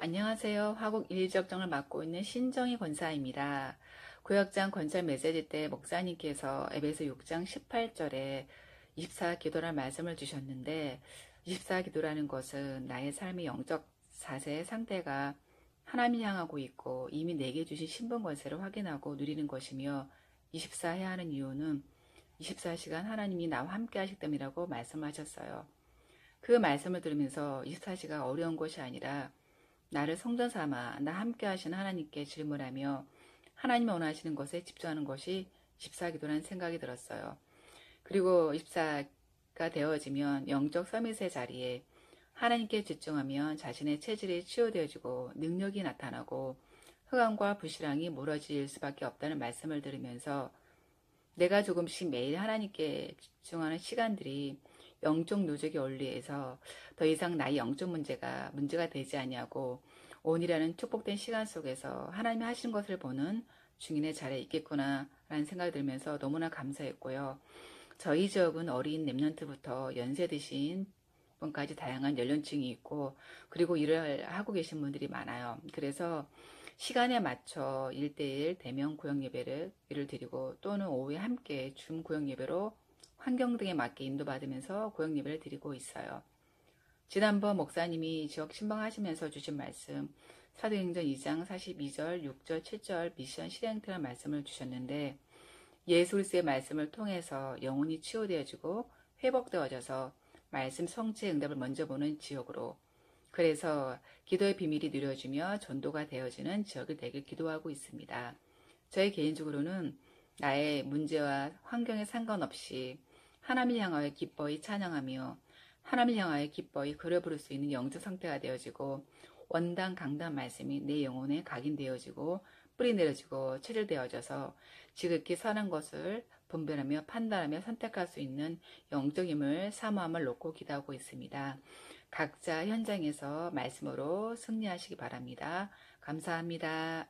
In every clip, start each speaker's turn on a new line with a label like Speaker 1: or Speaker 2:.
Speaker 1: 안녕하세요. 화곡 1지역정을 맡고 있는 신정희 권사입니다. 구역장 권절 메시지 때 목사님께서 에베소 6장 18절에 24기도란 말씀을 주셨는데 24기도라는 것은 나의 삶의 영적 자세의 상태가 하나님 향하고 있고 이미 내게 주신 신분 권세를 확인하고 누리는 것이며 24 해야 하는 이유는 24시간 하나님이 나와 함께 하실 때문이라고 말씀하셨어요. 그 말씀을 들으면서 24시가 어려운 것이 아니라 나를 성전 삼아 나 함께 하신 하나님께 질문하며 하나님 원하시는 것에 집중하는 것이 집사기도라는 생각이 들었어요. 그리고 입사가 되어지면 영적 서밋의 자리에 하나님께 집중하면 자신의 체질이 치유되어지고 능력이 나타나고 흑암과 부실함이 무너질 수밖에 없다는 말씀을 들으면서 내가 조금씩 매일 하나님께 집중하는 시간들이 영적 누적의 원리에서 더 이상 나의 영적 문제가 문제가 되지 아니하고 온이라는 축복된 시간 속에서 하나님이 하신 것을 보는 중인의 자리에 있겠구나 라는 생각이 들면서 너무나 감사했고요. 저희 지역은 어린 랩런트부터 연세 드신 분까지 다양한 연령층이 있고 그리고 일을 하고 계신 분들이 많아요. 그래서 시간에 맞춰 1대1 대면 구역 예배를 드리고 또는 오후에 함께 줌 구역 예배로 환경 등에 맞게 인도받으면서 고향 예배를 드리고 있어요. 지난번 목사님이 지역 신방하시면서 주신 말씀 사도행전 2장 42절, 6절, 7절 미션 실행태라는 말씀을 주셨는데 예술스의 말씀을 통해서 영혼이 치유되어지고 회복되어져서 말씀 성취의 응답을 먼저 보는 지역으로 그래서 기도의 비밀이 누려지며 전도가 되어지는 지역이 되길 기도하고 있습니다. 저의 개인적으로는 나의 문제와 환경에 상관없이 하나님을 향하여 기뻐히 찬양하며 하나님을 향하여 기뻐히 그려 부를 수 있는 영적 상태가 되어지고 원단 강단 말씀이 내 영혼에 각인되어지고 뿌리 내려지고 체질되어져서 지극히 선한 것을 분별하며 판단하며 선택할 수 있는 영적임을 사모함을 놓고 기도하고 있습니다. 각자 현장에서 말씀으로 승리하시기 바랍니다. 감사합니다.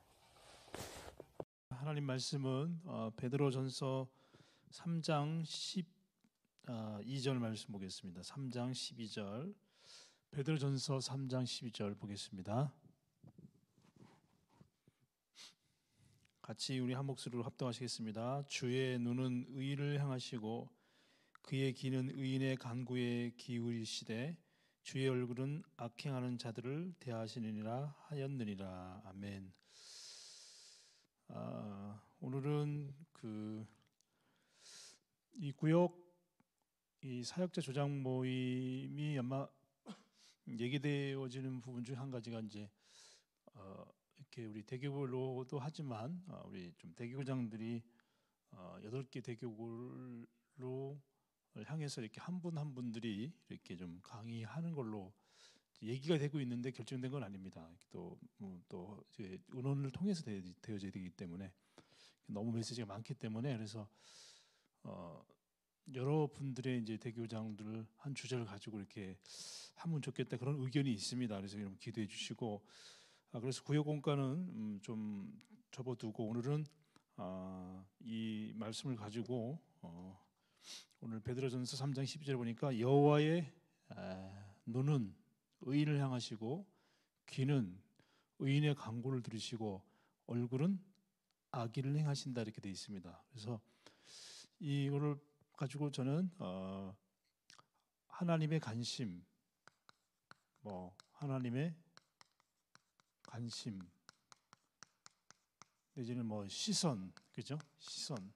Speaker 2: 하나님 말씀은 어, 베드로전서 3장 10 2절 아, 말씀 보겠습니다. 3장 12절 베드로전서 3장 12절 보겠습니다. 같이 우리 한 목소리로 합동하시겠습니다. 주의 눈은 의를 향하시고 그의 귀는 의인의 간구에 기울이시되 주의 얼굴은 악행하는 자들을 대하시느니라 하였느니라 아멘. 아, 오늘은 그 이 구역 이 사역자 조장 모임이 아마 얘기되어지는 부분 중한 가지가 이제 어, 이렇게 우리 대교로도 구 하지만 어, 우리 좀 대교장들이 구 어, 여덟 어, 개 대교로 구 향해서 이렇게 한 분한 한 분들이 이렇게 좀 강의하는 걸로 얘기가 되고 있는데 결정된 건 아닙니다. 또또 뭐, 음, 의논을 통해서 되, 되어져야 되기 때문에 너무 메시지가 많기 때문에 그래서 어, 여러분들의 이제 대교장들 한 주제를 가지고 이렇게 하면 좋겠다 그런 의견이 있습니다. 그래서 여러분 기도해 주시고 아, 그래서 구역공과는 음, 좀 접어두고 오늘은 아, 이 말씀을 가지고 어, 오늘 베드로전서 3장 1 2절 보니까 여호와의 아, 눈은 의인을 향하시고 귀는 의인의 강고를 들으시고 얼굴은 악인을 행하신다 이렇게 돼 있습니다. 그래서 이거를 가지고 저는 어, 하나님의 관심, 뭐 하나님의 관심 내지는 뭐 시선, 그죠? 시선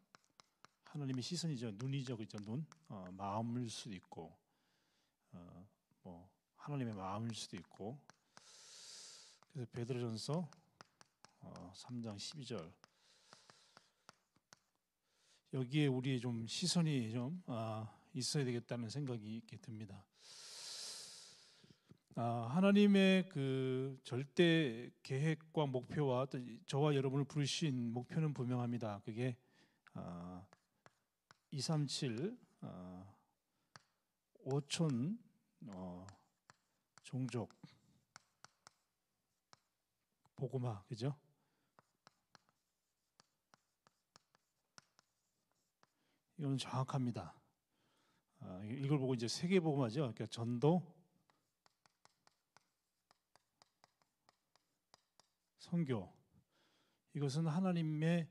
Speaker 2: 하나님의 시선이죠. 눈이죠, 그죠? 눈, 어, 마음일 수도 있고, 어, 뭐 하나님의 마음일 수도 있고. 그래서 베드로전서 어, 3장 12절 여기에 우리의 좀 시선이 좀 아, 있어야 되겠다는 생각이 이렇게 듭니다. 아, 하나님의 그 절대 계획과 목표와 또 저와 여러분을 부르신 목표는 분명합니다. 그게 아, 237 아, 5천 어, 종족 복음화 그죠? 이건 정확합니다. 아, 이걸 보고 이제 세계복음화죠. 그러니까 전도, 선교. 이것은 하나님의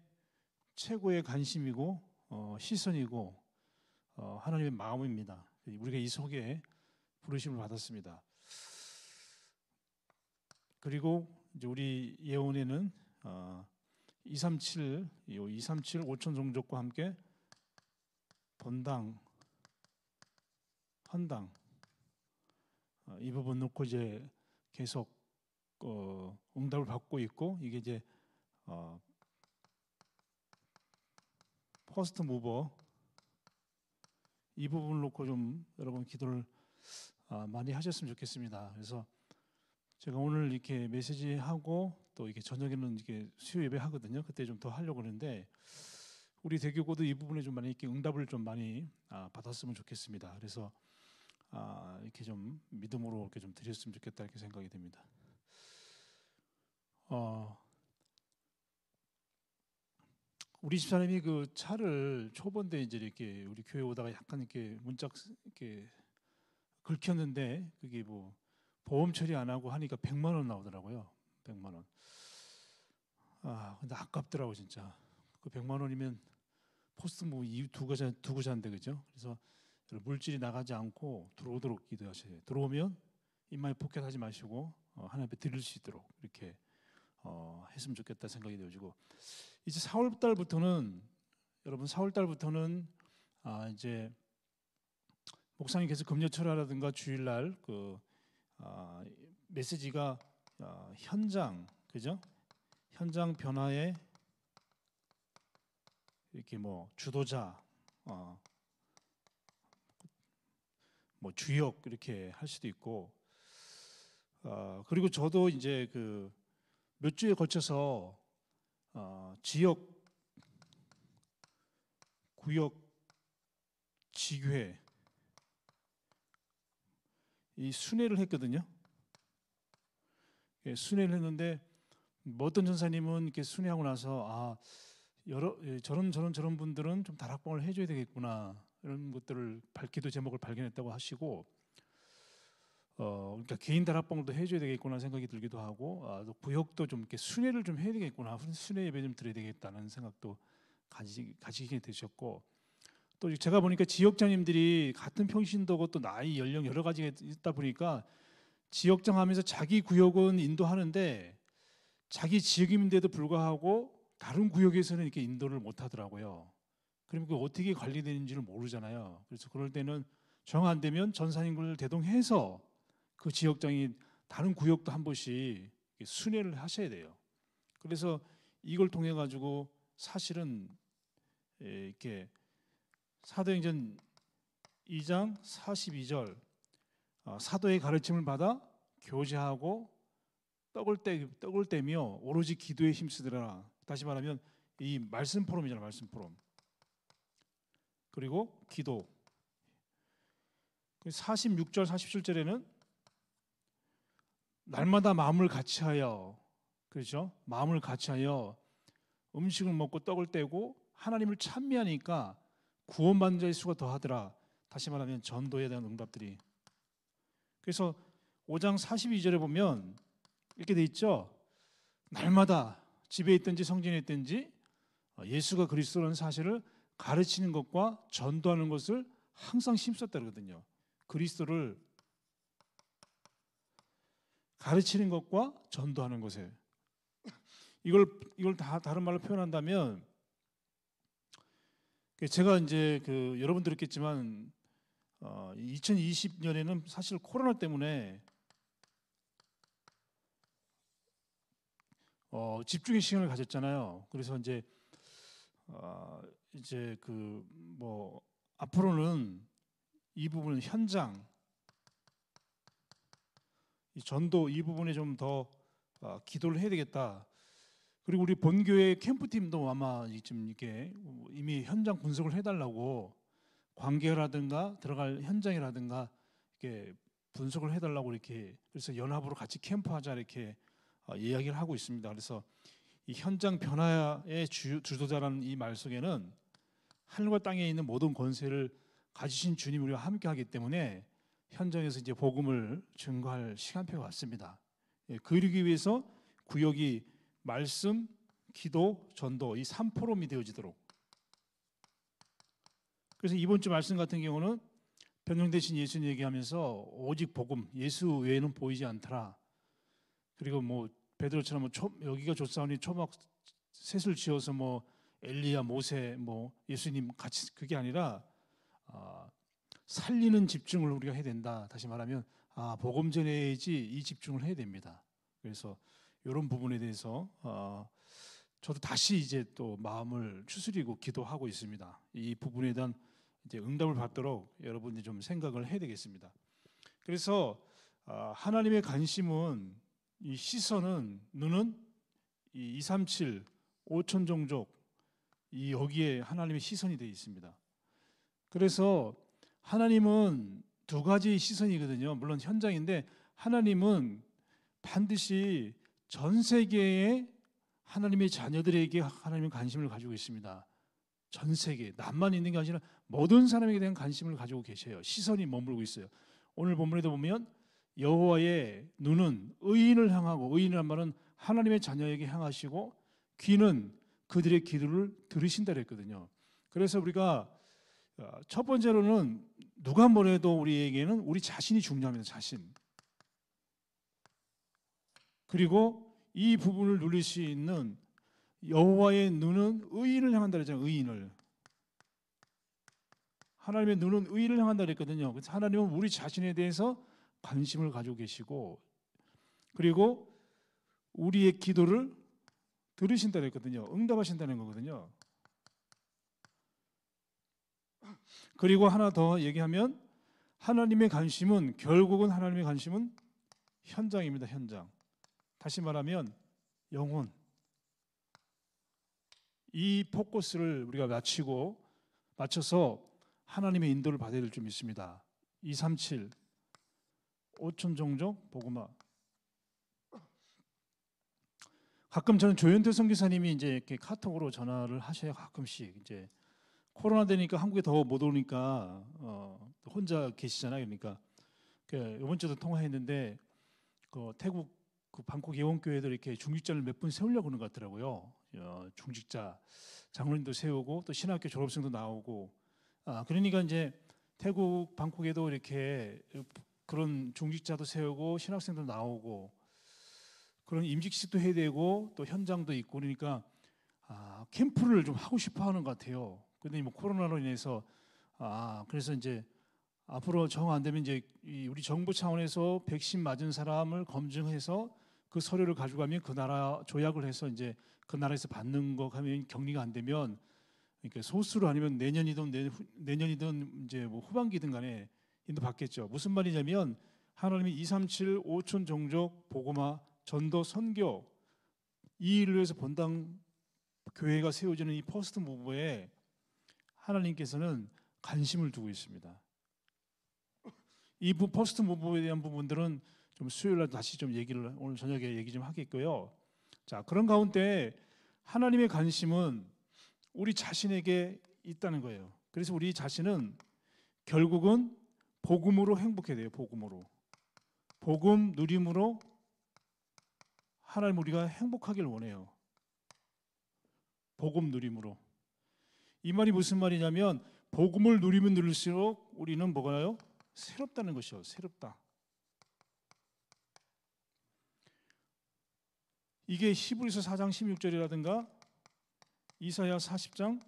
Speaker 2: 최고의 관심이고 어, 시선이고 어, 하나님의 마음입니다. 우리가 이 속에 부르심을 받았습니다. 그리고 이제 우리 예언에는 어, 237, 237 5천 종족과 함께 본당, 헌당 어, 이 부분 놓고 이제 계속 어, 응답을 받고 있고 이게 이제 어, 퍼스트 무버 이 부분을 놓고 좀 여러분 기도를 어, 많이 하셨으면 좋겠습니다. 그래서 제가 오늘 이렇게 메시지 하고 또 이렇게 저녁에는 이렇게 수요 예배 하거든요. 그때 좀 더 하려고 그러는데 우리 대교고도 이 부분에 좀 많이 이렇게 응답을 좀 많이 아, 받았으면 좋겠습니다. 그래서 아, 이렇게 좀 믿음으로 이렇게 좀 드렸으면 좋겠다 이렇게 생각이 됩니다. 어, 우리 집사람이 그 차를 초반에 이제 이렇게 우리 교회 오다가 약간 이렇게 문짝 이렇게 긁혔는데 그게 뭐 보험 처리 안 하고 하니까 100만 원 나오더라고요. 100만 원. 아, 근데 아깝더라고 진짜. 그 100만 원이면 포스트 뭐이두 가지 두 가지인데 그죠? 그래서 물질이 나가지 않고 들어오도록 기도하셔요. 들어오면 입마에 포켓하지 마시고 어, 하나님 앞 드릴 수 있도록 이렇게 어, 했으면 좋겠다 생각이 되어지고 이제 4월 달부터는 여러분 4월 달부터는 아, 이제 목사님 계속 금요철화라든가 주일날 그 아, 메시지가 아, 현장 그죠? 현장 변화의 이렇게 뭐 주도자 어, 뭐 주역 이렇게 할 수도 있고 어, 그리고 저도 이제 그 몇 주에 걸쳐서 어, 지역 구역 지교회 이 순회를 했거든요. 예, 순회를 했는데 뭐 어떤 전사님은 이렇게 순회하고 나서 아 여러 예, 저런 저런 저런 분들은 좀 다락방을 해줘야 되겠구나 이런 것들을 밝기도 제목을 발견했다고 하시고 어 그러니까 개인 다락방도 해줘야 되겠구나 생각이 들기도 하고 아, 또 구역도 좀 이렇게 순회를 좀 해야 되겠구나 순회 예배 좀 드려야 되겠다는 생각도 가지, 가지게 되셨고 또 제가 보니까 지역장님들이 같은 평신도고 또 나이 연령 여러 가지가 있다 보니까 지역장 하면서 자기 구역은 인도하는데 자기 지역임인데도 불구하고 다른 구역에서는 이렇게 인도를 못 하더라고요. 그러니까 어떻게 관리되는지를 모르잖아요. 그래서 그럴 때는 정 안 되면 전산인을 대동해서 그 지역장이 다른 구역도 한 번씩 순회를 하셔야 돼요. 그래서 이걸 통해 가지고 사실은 이렇게 사도행전 2장 42절 아, 사도의 가르침을 받아 교제하고 떡을 떼 떡을 떼며 오로지 기도에 힘쓰더라. 다시 말하면 이 말씀 포럼이잖아요. 말씀 포럼. 그리고 기도. 46절 그 47절에는 날마다 마음을 같이하여 그렇죠? 마음을 같이하여 음식을 먹고 떡을 떼고 하나님을 찬미하니까 구원받는 자의 수가 더하더라. 다시 말하면 전도에 대한 응답들이. 그래서 5장 42절에 보면 이렇게 돼 있죠. 날마다 집에 있든지 성진에 있든지 어, 예수가 그리스도라는 사실을 가르치는 것과 전도하는 것을 항상 힘썼다 그러거든요. 그리스도를 가르치는 것과 전도하는 것에 이걸 이걸 다 다른 말로 표현한다면 그 제가 이제 그 여러분들 있겠지만 어, 2020년에는 사실 코로나 때문에 어, 집중의 시간을 가졌잖아요. 그래서 이제 어, 이제 그 뭐 앞으로는 이 부분 현장 이 전도 이 부분에 좀더 어, 기도를 해야 되겠다. 그리고 우리 본교회 캠프팀도 아마 지금 이게 이미 현장 분석을 해달라고 관계라든가 들어갈 현장이라든가 이렇게 분석을 해달라고 이렇게 그래서 연합으로 같이 캠프하자 이렇게 어, 이야기를 하고 있습니다. 그래서 이 현장 변화의 주, 주도자라는 이 말 속에는 하늘과 땅에 있는 모든 권세를 가지신 주님 우리와 함께하기 때문에 현장에서 이제 복음을 증거할 시간표가 왔습니다. 예, 그러기 위해서 구역이 말씀, 기도, 전도 이 3포럼이 되어지도록 그래서 이번 주 말씀 같은 경우는 변형되신 예수님 얘기하면서 오직 복음, 예수 외에는 보이지 않더라 그리고 뭐 베드로처럼 뭐 초, 여기가 좋사오니 초막 셋을 지어서 뭐 엘리야 모세 뭐 예수님 같이 그게 아니라 아, 살리는 집중을 우리가 해야 된다. 다시 말하면 아 복음 전해야지 이 집중을 해야 됩니다. 그래서 이런 부분에 대해서 어, 저도 다시 이제 또 마음을 추스리고 기도하고 있습니다. 이 부분에 대한 이제 응답을 받도록 여러분이 좀 생각을 해야 되겠습니다. 그래서 아, 하나님의 관심은 이 시선은 눈은 이 237, 5천 종족 이 여기에 하나님의 시선이 되어 있습니다. 그래서 하나님은 두 가지 시선이거든요. 물론 현장인데 하나님은 반드시 전세계에 하나님의 자녀들에게 하나님의 관심을 가지고 있습니다. 전 세계 남만 있는 게 아니라 모든 사람에게 대한 관심을 가지고 계셔요. 시선이 머물고 있어요. 오늘 본문에도 보면 여호와의 눈은 의인을 향하고 의인이란 말은 하나님의 자녀에게 향하시고 귀는 그들의 기도를 들으신다 그랬거든요. 그래서 우리가 어, 첫 번째로는 누가 뭐래도 우리에게는 우리 자신이 중요합니다. 자신. 그리고 이 부분을 누릴 수 있는 여호와의 눈은 의인을 향한다 그랬잖아요. 의인을. 하나님의 눈은 의인을 향한다 그랬거든요. 그래서 하나님은 우리 자신에 대해서 관심을 가지고 계시고 그리고 우리의 기도를 들으신다고 했거든요. 응답하신다는 거거든요. 그리고 하나 더 얘기하면 하나님의 관심은 결국은 하나님의 관심은 현장입니다. 현장. 다시 말하면 영혼. 이 포커스를 우리가 맞추고 맞춰서 하나님의 인도를 받아야 될좀 있습니다. 237 5천 종족 복음화. 가끔 저는 조현태 선교사님이 이제 이렇게 카톡으로 전화를 하셔요. 가끔씩 이제 코로나 되니까 한국에 더 못 오니까 어, 혼자 계시잖아요. 그러니까 그 이번 주도 통화했는데 그 태국 그 방콕 예원교회들 이렇게 중직자를 몇 분 세우려고 하는 것 같더라고요. 어, 중직자 장로님도 세우고 또 신학교 졸업생도 나오고 아 그러니까 이제 태국 방콕에도 이렇게 그런 중직자도 세우고 신학생도 나오고 그런 임직식도 해야 되고 또 현장도 있고 그러니까 아, 캠프를 좀 하고 싶어 하는 것 같아요. 근데 뭐 코로나로 인해서 아, 그래서 이제 앞으로 정 안 되면 이제 우리 정부 차원에서 백신 맞은 사람을 검증해서 그 서류를 가져가면 그 나라 조약을 해서 이제 그 나라에서 받는 거 하면 격리가 안 되면 그러니까 소수로 아니면 내년이든 내년, 이든 이제 뭐 후반기든 간에 인도받겠죠. 무슨 말이냐면 하나님이 2, 3, 7, 5촌 종족, 보고마, 전도, 선교 이 일로 해서 본당 교회가 세워지는 이 퍼스트 무브에 하나님께서는 관심을 두고 있습니다. 이 퍼스트 무브에 대한 부분들은 좀 수요일 날 다시 좀 얘기를 오늘 저녁에 얘기 좀 하겠고요. 자, 그런 가운데 하나님의 관심은 우리 자신에게 있다는 거예요. 그래서 우리 자신은 결국은 복음으로 행복해야 돼요. 복음으로. 복음 누림으로 하나님 우리가 행복하길 원해요. 복음 누림으로. 이 말이 무슨 말이냐면 복음을 누리면 누릴수록 우리는 뭐가요? 새롭다는 것이요. 새롭다. 이게 히브리서 4장 16절이라든가 이사야 40장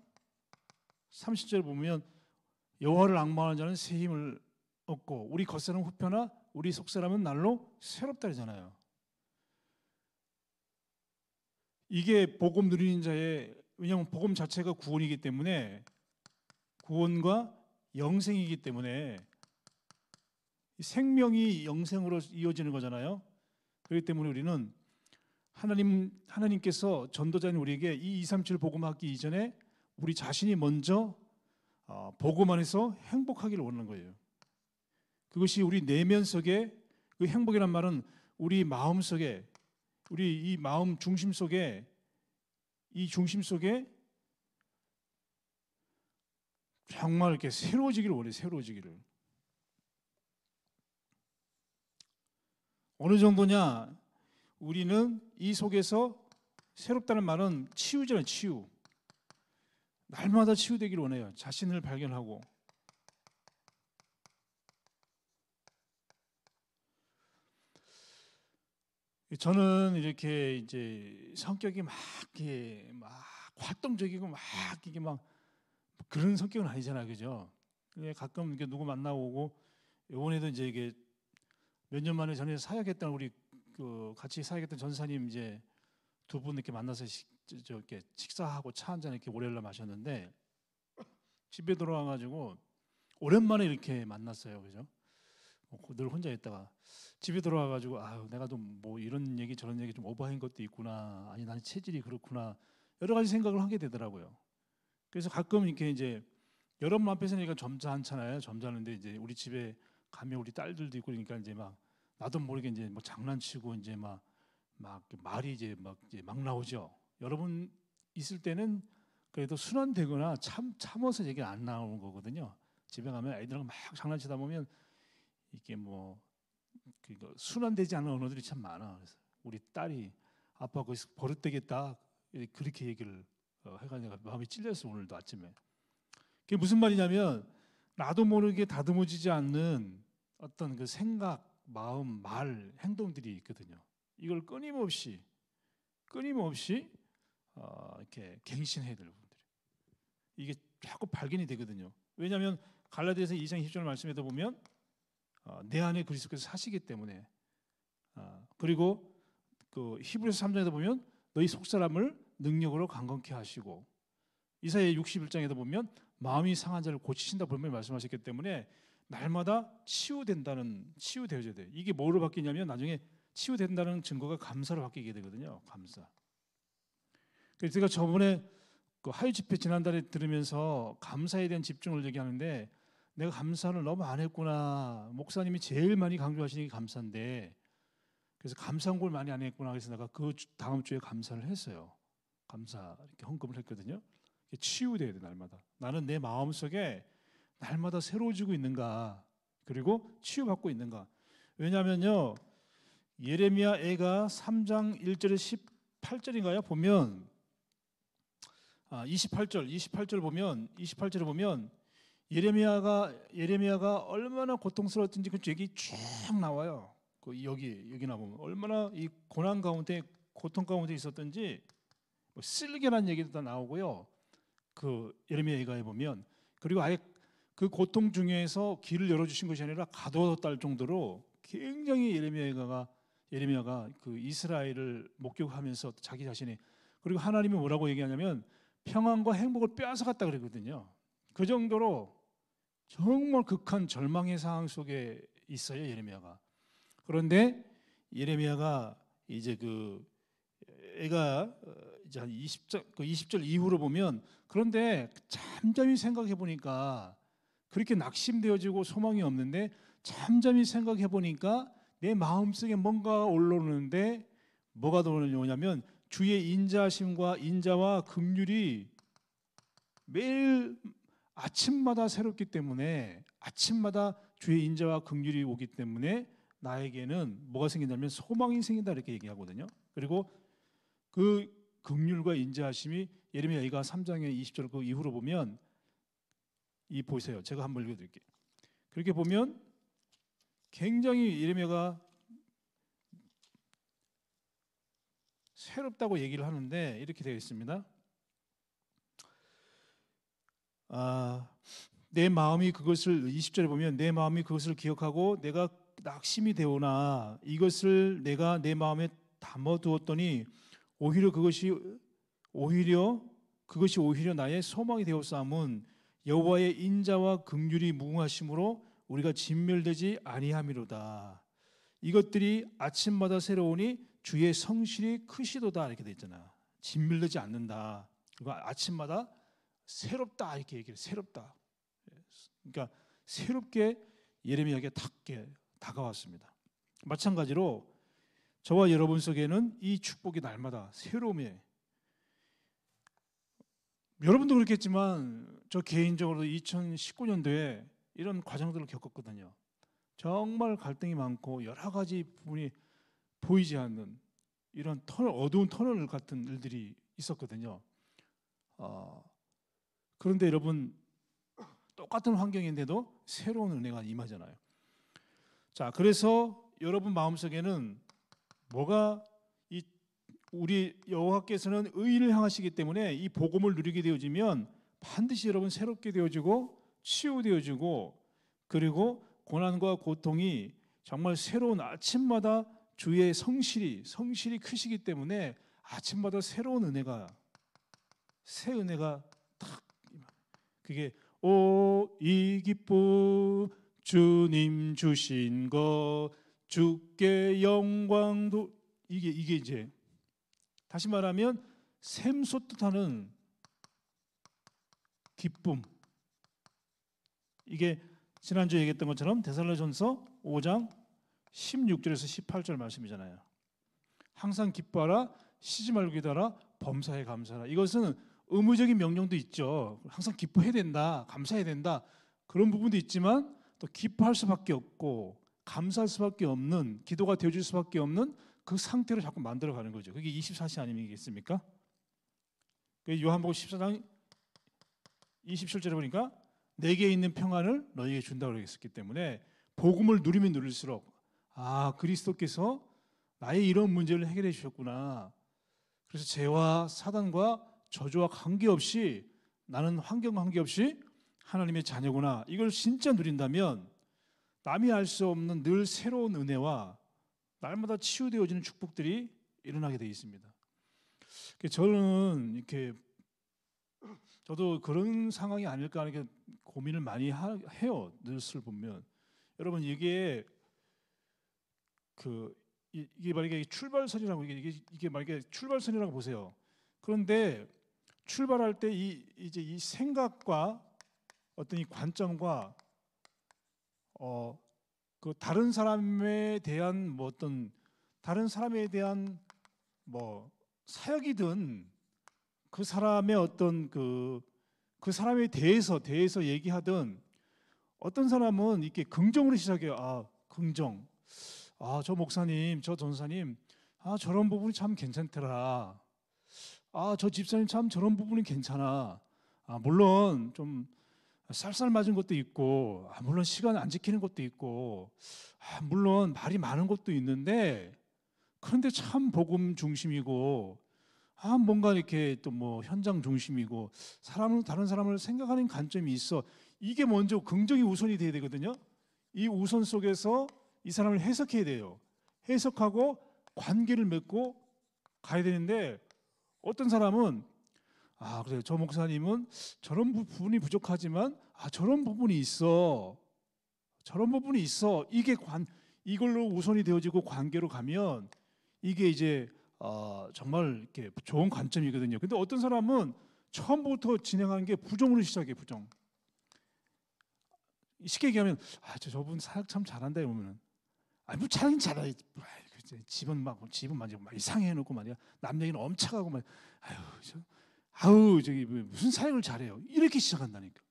Speaker 2: 30절 보면 여호와를 악마하는 자는 새 힘을 없고 우리 겉사람 후편하 우리 속사람은 날로 새롭다 그러잖아요. 이게 복음 누리는 자의 왜냐하면 복음 자체가 구원이기 때문에 구원과 영생이기 때문에 생명이 영생으로 이어지는 거잖아요. 그렇기 때문에 우리는 하나님 하나님께서 전도자인 우리에게 이237 복음하기 이전에 우리 자신이 먼저 어, 복음 안에서 행복하기를 원하는 거예요. 그것이 우리 내면 속에 그 행복이란 말은 우리 마음 속에 우리 이 마음 중심 속에 이 중심 속에 정말 이렇게 새로워지기를 원해 새로워지기를 어느 정도냐 우리는 이 속에서 새롭다는 말은 치유잖아요 치유 날마다 치유되기를 원해요 자신을 발견하고 저는 이렇게 이제 성격이 막 이렇게 막 활동적이고 막 이게 막 그런 성격은 아니잖아요, 그죠? 예, 가끔 이렇게 누구 만나오고 이번에도 이제 이게 몇 년 만에 전에 사역했던 우리 그 같이 사역했던 전사님 이제 두 분 이렇게 만나서 식, 저 이렇게 식사하고 차 한 잔 이렇게 월요일 날 마셨는데 집에 돌아와가지고 오랜만에 이렇게 만났어요, 그죠? 어, 늘 혼자 있다가 집에 들어와가지고아 내가 좀 뭐 이런 얘기 저런 얘기 좀 오버한 것도 있구나 아니 나는 체질이 그렇구나 여러 가지 생각을 하게 되더라고요. 그래서 가끔 이렇게 이제 여러분 앞에서는 그러니까 점잖잖아요. 점잖은데 이제 우리 집에 가면 우리 딸들도 있고 그러니까 이제 막 나도 모르게 이제 뭐 장난치고 이제 막 막 말이 이제 막 이제 막 나오죠. 여러분 있을 때는 그래도 순환되거나 참 참어서 얘기 안 나오는 거거든요. 집에 가면 애들하고 막 장난치다 보면 이게 뭐그니까 순환되지 않은 언어들이 참 많아. 그래서 우리 딸이 아빠 거기서 버릇되겠다 그렇게 얘기를 어, 해가니까 마음이 찔렸어 오늘도 아침에. 그게 무슨 말이냐면 나도 모르게 다듬어지지 않는 어떤 그 생각, 마음, 말, 행동들이 있거든요. 이걸 끊임없이 끊임없이 어, 이렇게 갱신해야 될 부분들이 이게 자꾸 발견이 되거든요. 왜냐하면 갈라디아서 2장 10절 말씀에도 보면 어, 내 안에 그리스도께서 사시기 때문에 어, 그리고 그 히브리서 3장에서 보면 너희 속사람을 능력으로 강건케 하시고 이사의 61장에서 보면 마음이 상한 자를 고치신다 분명히 말씀하셨기 때문에 날마다 치유된다는 치유되어져야 돼요. 이게 뭐로 바뀌냐면 나중에 치유된다는 증거가 감사로 바뀌게 되거든요. 감사. 그래서 제가 저번에 그 하유 집회 지난달에 들으면서 감사에 대한 집중을 얘기하는데 내가 감사를 너무 안 했구나. 목사님이 제일 많이 강조하시는 게 감사인데 그래서 감사한 걸 많이 안 했구나. 그래서 내가 그 다음 주에 감사를 했어요. 감사 이렇게 헌금을 했거든요. 치유돼야 돼 날마다. 나는 내 마음 속에 날마다 새로워지고 있는가 그리고 치유받고 있는가. 왜냐하면요 예레미야 애가 3장 1절에 18절인가요 보면 아 28절 28절 보면 28절에 보면 예레미야가 예레미야가 얼마나 고통스러웠든지 그 얘기 쭉 나와요. 그 여기 여기나 보면 얼마나 이 고난 가운데 고통 가운데 있었던지 뭐 쓸개란 얘기도 다 나오고요. 그 예레미야가에 이 보면 그리고 아예 그 고통 중에서 길을 열어 주신 것이 아니라 가둬뒀다 할 정도로 굉장히 예레미야가 이 예레미야가 그 이스라엘을 목격하면서 자기 자신이 그리고 하나님이 뭐라고 얘기하냐면 평안과 행복을 빼앗아 갔다 그러거든요. 그 정도로 정말 극한 절망의 상황 속에 있어요 예레미야가. 그런데 예레미야가 이제 그 애가 어, 이제 한 20절 그 20절 이후로 보면 그런데 잠잠히 생각해 보니까 그렇게 낙심되어지고 소망이 없는데 잠잠히 생각해 보니까 내 마음속에 뭔가 올라오는데 뭐가 들어오냐면 주의 인자심과 인자와 긍휼이 매일 아침마다 새롭기 때문에 아침마다 주의 인자와 긍휼이 오기 때문에 나에게는 뭐가 생긴다면 소망이 생긴다 이렇게 얘기하거든요. 그리고 그 긍휼과 인자하심이 예레미야가 3장의 20절 그 이후로 보면 이 보세요. 제가 한번 읽어 드릴게요. 그렇게 보면 굉장히 예레미야가 새롭다고 얘기를 하는데 이렇게 되어 있습니다. 아, 내 마음이 그것을 20절에 보면 내 마음이 그것을 기억하고 내가 낙심이 되오나 이것을 내가 내 마음에 담아 두었더니 오히려 그것이 오히려 그것이 오히려 나의 소망이 되었사은 여호와의 인자와 긍휼이 무궁하심으로 우리가 진멸되지 아니함이로다. 이것들이 아침마다 새로우니 주의 성실이 크시도다 이렇게 돼 있잖아. 진멸되지 않는다. 그리고 아침마다 새롭다 이렇게 얘기를 새롭다. 그러니까 새롭게 예레미야에게 닿게 다가왔습니다. 마찬가지로 저와 여러분 속에는 이 축복이 날마다 새로움에 여러분도 그렇겠지만 저 개인적으로 2019년도에 이런 과정들을 겪었거든요. 정말 갈등이 많고 여러 가지 부분이 보이지 않는 이런 터널, 어두운 터널 같은 일들이 있었거든요. 어, 그런데 여러분 똑같은 환경인데도 새로운 은혜가 임하잖아요. 자, 그래서 여러분 마음속에는 뭐가 이 우리 여호와께서는 의를 향하시기 때문에 이 복음을 누리게 되어지면 반드시 여러분 새롭게 되어지고 치유되어지고 그리고 고난과 고통이 정말 새로운 아침마다 주의 성실이 성실이 크시기 때문에 아침마다 새로운 은혜가 새 은혜가 그게 오이 기쁨 주님 주신 것 주께 영광도 이게 이게 이제 다시 말하면 샘솟듯하는 기쁨 이게 지난주에 얘기했던 것처럼 데살로전서 5장 16절에서 18절 말씀이잖아요. 항상 기뻐하라, 쉬지 말고 기다라 범사에 감사하라. 이것은 의무적인 명령도 있죠. 항상 기뻐해야 된다, 감사해야 된다 그런 부분도 있지만 또 기뻐할 수밖에 없고 감사할 수밖에 없는 기도가 되어줄 수밖에 없는 그상태로 자꾸 만들어가는 거죠. 그게 24시 아니겠습니까? 요한복음 14장 27절에 보니까 내게 있는 평안을 너희에게 준다고 그랬었기 때문에 복음을 누리면 누릴수록 아 그리스도께서 나의 이런 문제를 해결해 주셨구나. 그래서 죄와 사단과 저주와 관계없이 나는 환경 관계없이 하나님의 자녀구나 이걸 진짜 누린다면 남이 알 수 없는 늘 새로운 은혜와 날마다 치유되어지는 축복들이 일어나게 되어 있습니다. 저는 이렇게 저도 그런 상황이 아닐까 하는 고민을 많이 하, 해요. 뉴스를 보면 여러분 이게 그 이게 만약에 출발선이라고 이게 이게 만약에 출발선이라고 보세요. 그런데 출발할 때 이 이제 이 생각과 어떤 이 관점과 어 그 다른 사람에 대한 뭐 어떤 다른 사람에 대한 뭐 사역이든 그 사람의 어떤 그그 그 사람에 대해서 대해서 얘기하든 어떤 사람은 이렇게 긍정으로 시작해요. 아 긍정. 아저 목사님, 저 전사님, 아 저런 부분이 참 괜찮더라. 아, 저 집사님 참 저런 부분이 괜찮아. 아, 물론 좀 쌀쌀 맞은 것도 있고, 아, 물론 시간 안 지키는 것도 있고, 아, 물론 말이 많은 것도 있는데, 그런데 참 복음 중심이고, 아, 뭔가 이렇게 또 뭐 현장 중심이고, 사람은 다른 사람을 생각하는 관점이 있어. 이게 먼저 긍정이 우선이 돼야 되거든요. 이 우선 속에서 이 사람을 해석해야 돼요. 해석하고 관계를 맺고 가야 되는데 어떤 사람은 아 그래 저 목사님은 저런 부분이 부족하지만 아 저런 부분이 있어 저런 부분이 있어 이게 관 이걸로 우선이 되어지고 관계로 가면 이게 이제 어, 정말 이렇게 좋은 관점이거든요. 근데 어떤 사람은 처음부터 진행하는 게 부정으로 시작해 부정. 쉽게 얘기하면 아저 저분 사역 참 잘한다 이러면은 아뭐 잘하긴 잘해 집은 막 집은 막 이상해 놓고 말이야. 남 얘기는 엄청하고막 아유 저아유 저기 뭐 무슨 사역을 잘해요. 이렇게 시작한다니까.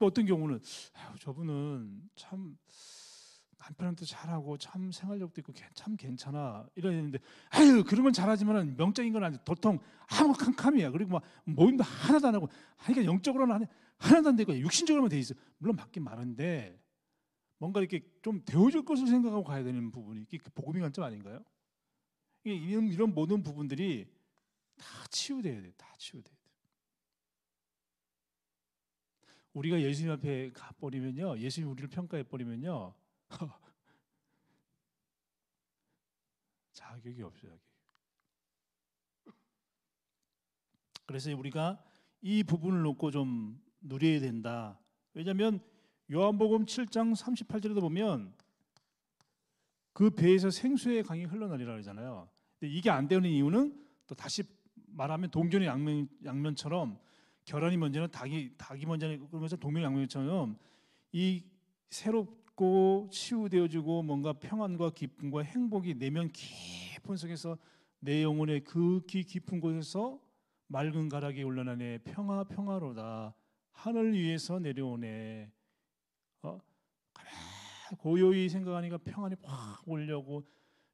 Speaker 2: 어떤 경우는 아유, 저분은 참 남편한테 잘하고 참 생활력도 있고 참 괜찮아 이러는데 아유 그런 건 잘하지만 명적인 건 아니지 도통 아무 캄캄이야 그리고 막 모임도 하나도 안 하고 하니까 영적으로는 하나도 안 되고 육신적으로만 돼 있어 물론 맞긴 많은데 뭔가 이렇게 좀 데워줄 것을 생각하고 가야 되는 부분이 이게 그 복음의 관점 아닌가요? 이런, 이런 모든 부분들이 다 치유돼야 돼, 다 치유돼야 돼. 우리가 예수님 앞에 가 버리면요, 예수님 우리를 평가해 버리면요, 자격이 없어요. 자격. 그래서 우리가 이 부분을 놓고 좀 누려야 된다. 왜냐하면 요한복음 7장 38절에도 보면 그 배에서 생수의 강이 흘러내리라 그러잖아요. 근데 이게 안 되는 이유는 또 다시 말하면 동전의 양면, 양면처럼 결혼이 먼저는 닭이 닭이 먼저는 그러면서 동면 양면처럼 이 새롭고 치유되어지고 뭔가 평안과 기쁨과 행복이 내면 깊은 속에서 내 영혼의 극히 깊은 곳에서 맑은 가락이 올라나네 평화 평화로다 하늘 위에서 내려오네 어? 고요히 생각하니까 평안이 확 오려고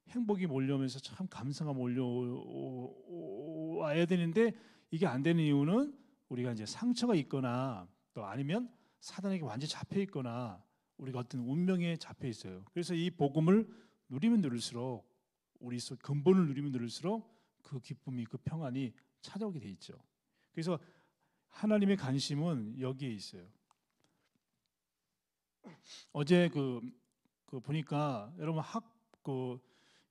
Speaker 2: 행복이 몰려오면서 참 감사가 몰려와야 되는데 이게 안 되는 이유는 우리가 이제 상처가 있거나 또 아니면 사단에게 완전히 잡혀 있거나 우리가 어떤 운명에 잡혀 있어요. 그래서 이 복음을 누리면 누릴수록 우리 근본을 누리면 누릴수록 그 기쁨이 그 평안이 찾아오게 돼 있죠. 그래서 하나님의 관심은 여기에 있어요. 어제 그, 그 보니까 여러분 학 그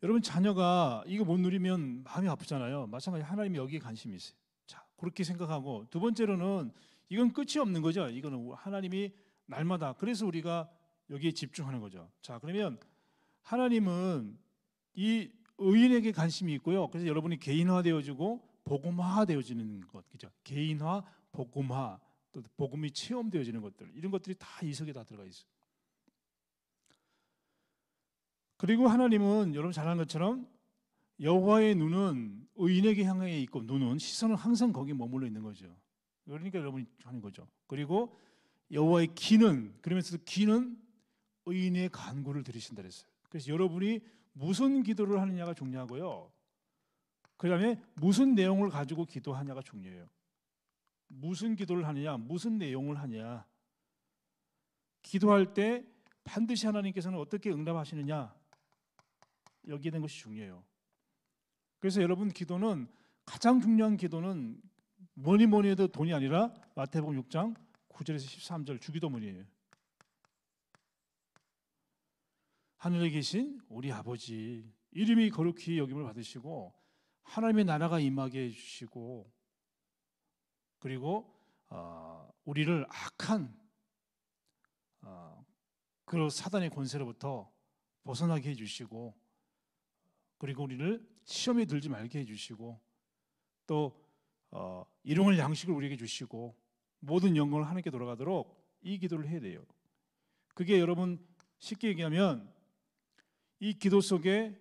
Speaker 2: 여러분 자녀가 이거 못 누리면 마음이 아프잖아요. 마찬가지 하나님이 여기에 관심이 있어요. 자 그렇게 생각하고 두 번째로는 이건 끝이 없는 거죠. 이거는 하나님이 날마다 그래서 우리가 여기에 집중하는 거죠. 자 그러면 하나님은 이 의인에게 관심이 있고요. 그래서 여러분이 개인화되어지고 복음화되어지는 것, 그죠? 개인화, 복음화. 또 복음이 체험되어지는 것들 이런 것들이 다이석에다 들어가 있어. 그리고 하나님은 여러분 잘 아는 것처럼 여호와의 눈은 의인에게 향해 있고 눈은 시선은 항상 거기 에 머물러 있는 거죠. 그러니까 여러분이 하는 거죠. 그리고 여호와의 귀는 그러면서 귀는 의인의 간구를 들으신다 그랬어요. 그래서 여러분이 무슨 기도를 하느냐가 중요하고요. 그다음에 무슨 내용을 가지고 기도하냐가 중요해요. 무슨 기도를 하느냐, 무슨 내용을 하냐. 기도할 때 반드시 하나님께서는 어떻게 응답하시느냐. 여기에 대한 것이 중요해요. 그래서 여러분 기도는 가장 중요한 기도는 뭐니 뭐니 해도 돈이 아니라 마태복음 6장 9절에서 13절 주기도문이에요. 하늘에 계신 우리 아버지 이름이 거룩히 여김을 받으시고 하나님의 나라가 임하게 해 주시고 그리고 어, 우리를 악한 어, 그 사단의 권세로부터 벗어나게 해주시고 그리고 우리를 시험에 들지 말게 해주시고 또 어, 일용할 양식을 우리에게 주시고 모든 영광을 하나님께 돌아가도록 이 기도를 해야 돼요. 그게 여러분 쉽게 얘기하면 이 기도 속에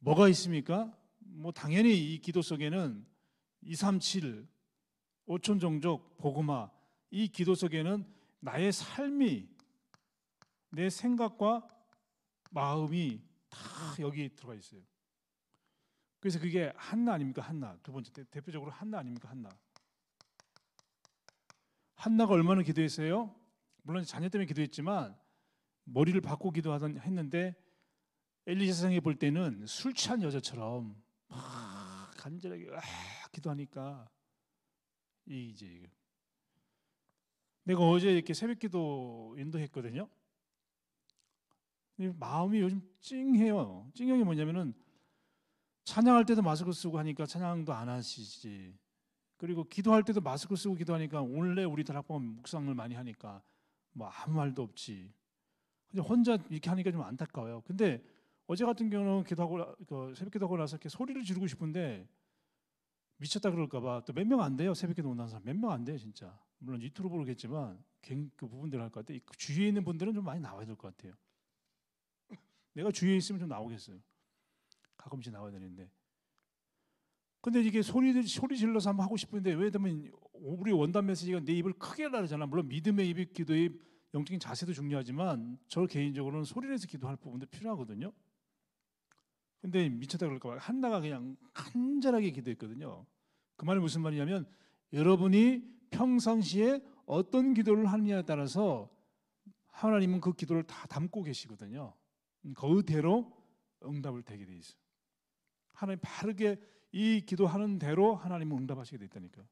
Speaker 2: 뭐가 있습니까? 뭐 당연히 이 기도 속에는 2, 3, 7 오촌 종족 복음화 이 기도 속에는 나의 삶이 내 생각과 마음이 다 여기 들어가 있어요. 그래서 그게 한나 아닙니까 한나 두 번째 대, 표적으로 한나 아닙니까 한나 한나가 얼마나 기도했어요? 물론 자녀 때문에 기도했지만 머리를 바꾸 기도하던 했는데 엘리 세상에 볼 때는 술 취한 여자처럼 막 간절하게 아, 기도하니까 이제 내가 어제 이렇게 새벽기도 인도했거든요. 마음이 요즘 찡해요. 찡형이 뭐냐면은 찬양할 때도 마스크 쓰고 하니까 찬양도 안 하시지. 그리고 기도할 때도 마스크 쓰고 기도하니까 원래 우리 다락방 묵상을 많이 하니까 뭐 아무 말도 없지. 근데 혼자 이렇게 하니까 좀 안타까워요. 근데 어제 같은 경우는 기도하고 그 새벽 기도하고 나서 이렇게 소리를 지르고 싶은데 미쳤다 그럴까봐 또 몇 명 안 돼요 새벽에 온다는 사람 몇 명 안 돼요 진짜 물론 유튜브 모르겠지만 그 부분들 할것 같아요 그 주위에 있는 분들은 좀 많이 나와야 될 것 같아요 내가 주위에 있으면 좀 나오겠어요 가끔씩 나와야 되는데 근데 이게 소리 소리 질러서 한번 하고 싶은데 왜냐면 우리 원단 메시지가 내 입을 크게 하르잖아 물론 믿음의 입 기도의 영적인 자세도 중요하지만 저 개인적으로는 소리내서 기도할 부분도 필요하거든요 근데 미쳤다 그럴까 봐 한나가 그냥 간절하게 기도했거든요. 그 말이 무슨 말이냐면 여러분이 평상시에 어떤 기도를 하느냐에 따라서 하나님은 그 기도를 다 담고 계시거든요. 음, 그대로 응답을 되게 돼있어 하나님 바르게 이 기도하는 대로 하나님은 응답하시게 돼다니까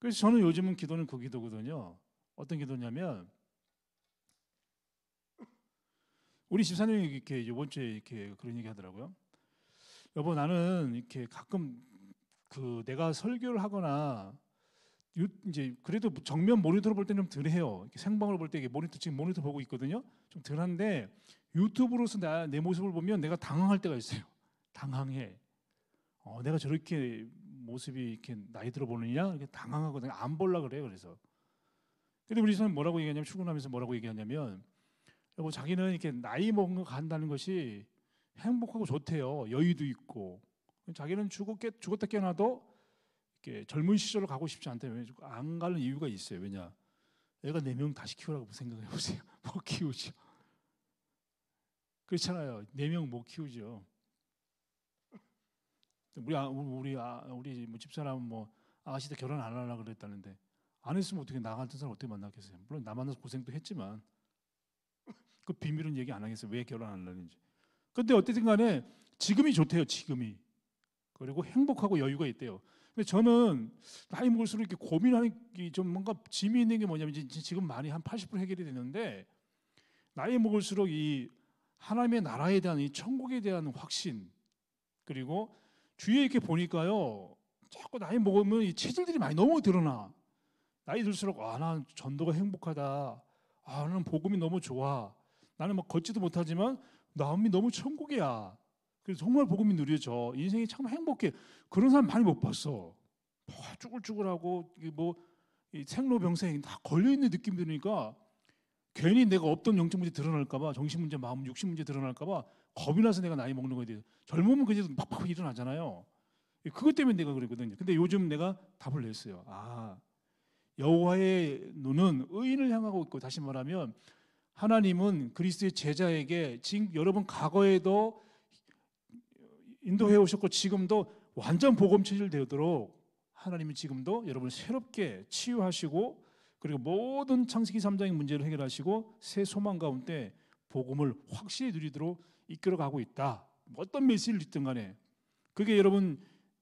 Speaker 2: 그래서 저는 요즘은 기도는 그 기도거든요. 어떤 기도냐면 우리 집사님이 이렇게 이번 주에 이렇게 그런 얘기 하더라고요. 여보 나는 이렇게 가끔 그 내가 설교를 하거나 이제 그래도 정면 모니터로 볼 때는 좀 덜해요. 생방으로 볼때 모니터 지금 모니터 보고 있거든요. 좀 덜한데 유튜브로서 나, 내 모습을 보면 내가 당황할 때가 있어요. 당황해. 어, 내가 저렇게 모습이 이렇게 나이 들어 보느냐 이렇게 당황하거든요. 안 볼라 그래요. 그래서 근데 우리 사람 뭐라고 얘기하냐면 출근하면서 뭐라고 얘기하냐면 뭐 자기는 이렇게 나이 먹거간다는 것이 행복하고 좋대요. 여유도 있고. 자기는 죽었, 죽었다 깨어나도 이렇게 젊은 시절로 가고 싶지 않다면 안 가는 이유가 있어요. 왜냐? 애가 네 명 다시 키우라고 생각해 보세요. 못 뭐 키우죠. 그렇잖아요. 네 명못 뭐 키우죠. 우리 아, 우리 아, 우리 뭐 집사람 뭐 아가씨도 결혼 안 하려고 그랬다는데 안 했으면 어떻게 나 같은 사람 어떻게 만났겠어요? 물론 나 만나서 고생도 했지만 그 비밀은 얘기 안 하겠어요. 왜 결혼 안 하는지. 근데 어쨌든 간에 지금이 좋대요. 지금이. 그리고 행복하고 여유가 있대요. 근데 저는 나이 먹을수록 이렇게 고민하는 게 좀 뭔가 짐이 있는 게 뭐냐면 지금 많이 한 80% 해결이 되는데 나이 먹을수록 이 하나님의 나라에 대한 이 천국에 대한 확신 그리고 주위에 이렇게 보니까요 자꾸 나이 먹으면 이 체질들이 많이 너무 드러나 나이 들수록 아 난 전도가 행복하다 아 나는 복음이 너무 좋아 나는 막 걷지도 못하지만 마음이 너무 천국이야. 그래서 정말 복음이 누려져. 인생이 참 행복해. 그런 사람 많이 못 봤어. 뭐 쭈글쭈글하고 뭐 생로병생 다 걸려 있는 느낌 이 드니까 괜히 내가 없던 영적 문제 드러날까봐 정신 문제, 마음, 육신 문제 드러날까봐 겁이 나서 내가 나이 먹는 거에 대해서 젊으면 그래도 팍팍 일어나잖아요. 그것 때문에 내가 그랬거든요. 근데 요즘 내가 답을 냈어요. 아 여호와의 눈은 의인을 향하고 있고 다시 말하면 하나님은 그리스의 제자에게 지금 여러분 과거에도 인도해 오셨고 지금도 완전 복음 체질 되도록 하나님이 지금도 여러분을 새롭게 치유하시고 그리고 모든 창세기 3장의 문제를 해결하시고 새 소망 가운데 복음을 확실히 누리도록 이끌어 가고 있다. 어떤 메시지를 듣든 간에 그게 여러분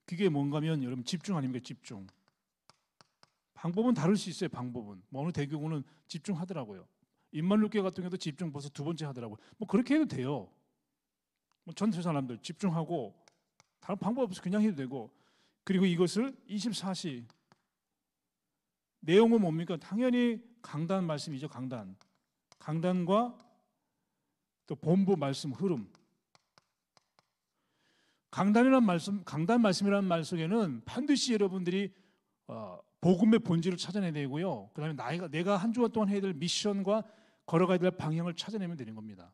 Speaker 2: 그게 뭔가면 여러분 집중 아닙니까? 집중. 방법은 다를 수 있어요. 방법은 뭐 어느 대교구는 집중하더라고요. 인말루께 같은 경우도 집중 벌써 두 번째 하더라고요. 뭐 그렇게 해도 돼요. 뭐 전세 사람들 집중하고 다른 방법 없이 그냥 해도 되고 그리고 이것을 24시 내용은 뭡니까? 당연히 강단 말씀이죠. 강단. 강단과 또 본부 말씀 흐름. 강단이란 말씀, 강단 말씀이라는 말 속에는 반드시 여러분들이 어, 복음의 본질을 찾아내야 되고요. 그다음에 나이가, 내가 한 주간 동안 해야 될 미션과 걸어가야 될 방향을 찾아내면 되는 겁니다.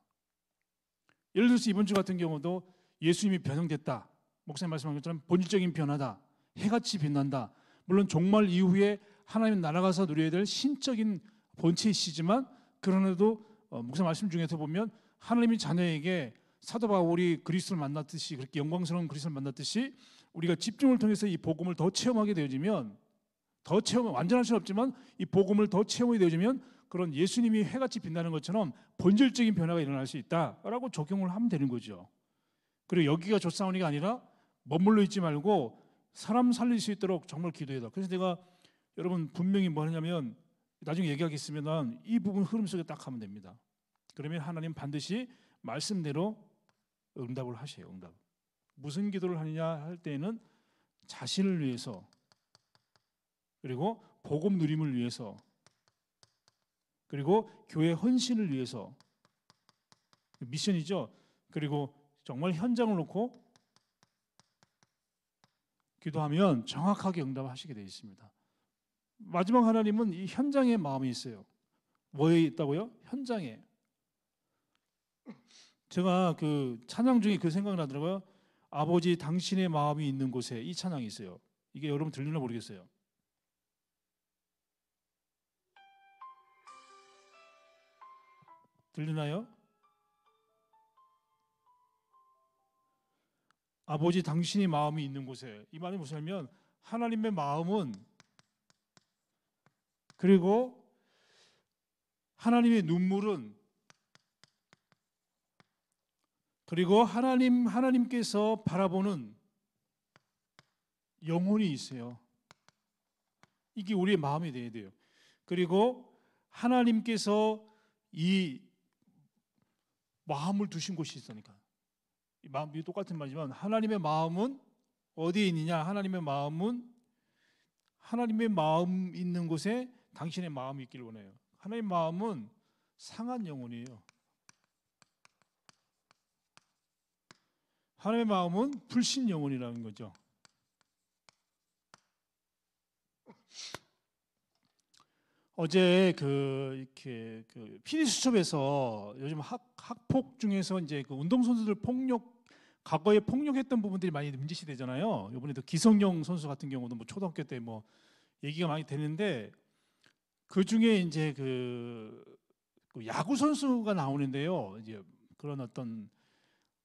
Speaker 2: 예를 들어서 이번 주 같은 경우도 예수님이 변형됐다. 목사님 말씀한 것처럼 본질적인 변화다. 해같이 빛난다. 물론 종말 이후에 하나님 날아가서 누려야 될 신적인 본체이시지만 그러나도 어, 목사 말씀 중에서 보면 하나님이 자녀에게 사도 바울이 그리스도를 만났듯이 그렇게 영광스러운 그리스도를 만났듯이 우리가 집중을 통해서 이 복음을 더 체험하게 되어지면 더 체험 완전할 수는 없지만 이 복음을 더 체험이 되어지면 그런 예수님이 해같이 빛나는 것처럼 본질적인 변화가 일어날 수 있다라고 적용을 하면 되는 거죠. 그리고 여기가 조사원이 아니라 머물러 있지 말고 사람 살릴 수 있도록 정말 기도해라. 그래서 내가 여러분 분명히 뭐냐면 나중에 얘기하겠으면 이 부분 흐름 속에 딱 하면 됩니다. 그러면 하나님 반드시 말씀대로 응답을 하셔요. 응답. 무슨 기도를 하느냐 할 때에는 자신을 위해서 그리고 복음 누림을 위해서 그리고 교회 헌신을 위해서 미션이죠. 그리고 정말 현장을 놓고 기도하면 정확하게 응답하시게 되어 있습니다. 마지막 하나님은 이 현장에 마음이 있어요. 뭐에 있다고요? 현장에. 제가 그 찬양 중에 그 생각나더라고요. 아버지 당신의 마음이 있는 곳에 이 찬양이 있어요. 이게 여러분 들리나 모르겠어요. 들리나요? 아버지 당신이 마음이 있는 곳에 이 말이 무슨 말이면 하나님의 마음은 그리고 하나님의 눈물은 그리고 하나님 하나님께서 바라보는 영혼이 있어요. 이게 우리의 마음이 돼야 돼요. 그리고 하나님께서 이 마음을 두신 곳이 있으니까. 이 마음이 똑같은 말이지만 하나님의 마음은 어디에 있느냐? 하나님의 마음은 하나님의 마음 있는 곳에 당신의 마음이 있길 원해요. 하나님의 마음은 상한 영혼이에요. 하나님의 마음은 불신 영혼이라는 거죠. 어제 그 이렇게 그 피디 수첩에서 요즘 학 학폭 중에서 이제 그 운동선수들 폭력 과거에 폭력했던 부분들이 많이 문제시 되잖아요. 이번에도 기성용 선수 같은 경우도 뭐 초등학교 때 뭐 얘기가 많이 되는데 그 중에 이제 그, 그 야구 선수가 나오는데요. 이제 그런 어떤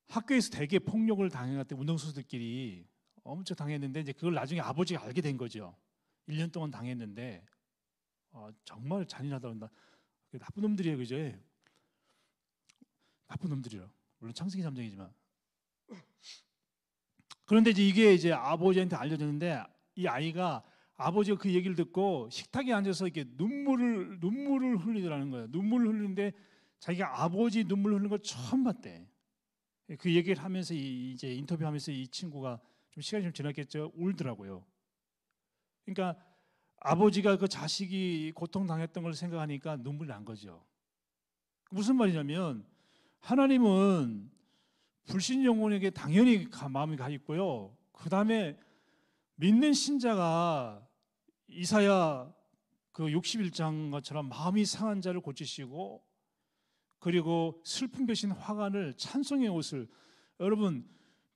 Speaker 2: 학교에서 대개 폭력을 당해갔던 운동 선수들끼리 엄청 당했는데 이제 그걸 나중에 아버지가 알게 된 거죠. 1년 동안 당했는데 어, 정말 잔인하다 나쁜 놈들이에요, 그죠? 나쁜 놈들이라. 물론 창세기 3장이지만. 그런데 이제 이게 이제 아버지한테 알려졌는데 이 아이가 아버지가 그 얘기를 듣고 식탁에 앉아서 이렇게 눈물을 눈물을 흘리더라는 거예요. 눈물을 흘리는데 자기가 아버지 눈물 흘리는 걸 처음 봤대. 그 얘기를 하면서 이제 인터뷰하면서 이 친구가 좀 시간이 좀 지났겠죠. 울더라고요. 그러니까 아버지가 그 자식이 고통 당했던 걸 생각하니까 눈물이 난 거죠. 무슨 말이냐면 하나님은 불신 영혼에게 당연히 마음이 가 있고요. 그 다음에 믿는 신자가 이사야 그 61장처럼 마음이 상한 자를 고치시고 그리고 슬픔 대신 화관을 찬송의 옷을 여러분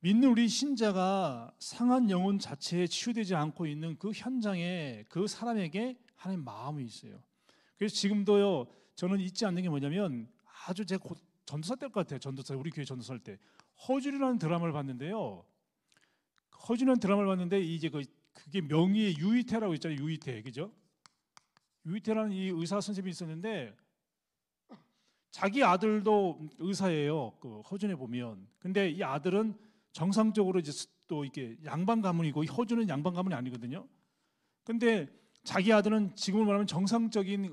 Speaker 2: 믿는 우리 신자가 상한 영혼 자체에 치유되지 않고 있는 그 현장에 그 사람에게 하나님 마음이 있어요. 그래서 지금도요 저는 잊지 않는 게 뭐냐면 아주 제 고, 전도사 때 같아요. 전도사 우리 교회 전도사 때 허준이라는 드라마를 봤는데요. 허준이라는 드라마를 봤는데 이제 그 그게 명의의 유이태라고 있잖아요. 유이태 그죠? 유이태라는 이 의사 선생님이 있었는데 자기 아들도 의사예요. 그 허준에 보면 근데 이 아들은 정상적으로 이제 또 이렇게 양반 가문이고 허준은 양반 가문이 아니거든요. 근데 자기 아들은 지금을 말하면 정상적인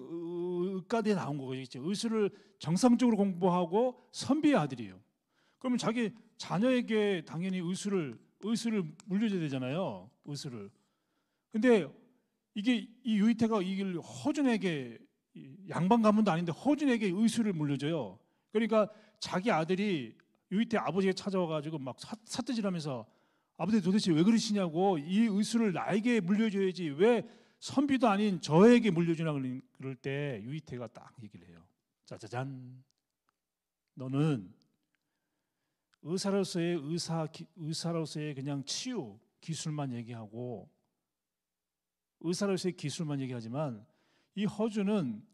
Speaker 2: 의과대에 나온 거겠죠. 의술을 정상적으로 공부하고 선비의 아들이에요. 그러면 자기 자녀에게 당연히 의술을 의술을 물려줘야 되잖아요. 의술을. 근데 이게 이 유이태가 이길 허준에게 양반 가문도 아닌데 허준에게 의술을 물려줘요. 그러니까 자기 아들이 유이태 아버지에 찾아와가지고 막 사, 사뜨질하면서 아버지 도대체 왜 그러시냐고 이 의술을 나에게 물려줘야지 왜 선비도 아닌 저에게 물려주나 그럴 때 유이태가 딱 얘기를 해요. 짜자잔. 너는 의사로서의 의사 의사로서의 그냥 치유 기술만 얘기하고 의사로서의 기술만 얘기하지만 이 허주는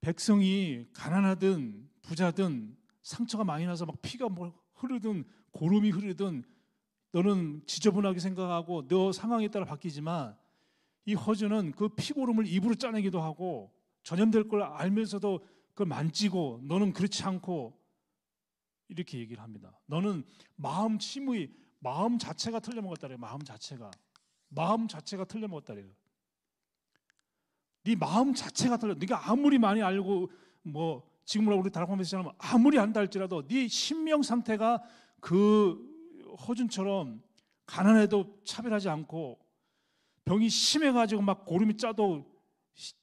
Speaker 2: 백성이 가난하든 부자든 상처가 많이 나서 막 피가 뭐 흐르든 고름이 흐르든 너는 지저분하게 생각하고 너 상황에 따라 바뀌지만 이 허즈는 그 피고름을 입으로 짜내기도 하고 전염될 걸 알면서도 그걸 만지고 너는 그렇지 않고 이렇게 얘기를 합니다. 너는 마음 침의 마음 자체가 틀려먹었다래 마음 자체가 마음 자체가 틀려먹었다래요. 네 마음 자체가 틀려. 네가 아무리 많이 알고 뭐 지금으로 우리 다락방에서 하면 아무리 안달지라도네 신명 상태가 그 허준처럼 가난해도 차별하지 않고 병이 심해가지고 막 고름이 짜도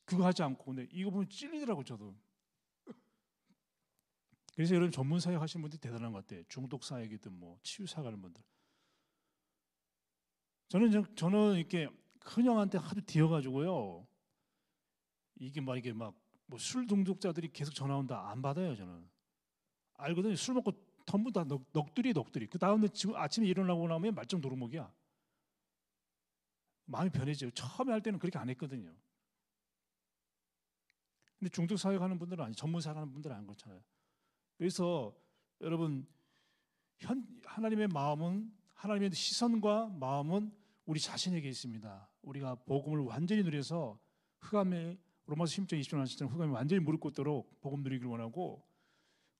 Speaker 2: 그거 하지 않고 근데 이거 보면 찔리더라고 저도. 그래서 여러분 전문 사역 하시는 분들이 대단한 것 같아요. 중독 사역이든 뭐 치유 사역 하는 분들. 저는 저는 이렇게 큰형한테 하도 뒤어가지고요. 이게 막 이게 막뭐술 중독자들이 계속 전화 온다 안 받아요 저는. 알거든요. 술 먹고 전부 다 넋, 넋두리 넋두리. 그 다음날 지금 아침에 일어나고 나면 말짱 도루묵이야. 마음이 변해져요. 처음에 할 때는 그렇게 안 했거든요. 근데 중독 사역 하는 분들은 아니, 전문사 하는 분들은 안 그렇잖아요. 그래서 여러분 현, 하나님의 마음은 하나님의 시선과 마음은 우리 자신에게 있습니다. 우리가 복음을 완전히 누려서 흑암에 로마서 1 0 20절 말씀처럼 흑암이 완전히 무릎 꿇도록 복음 누리기 원하고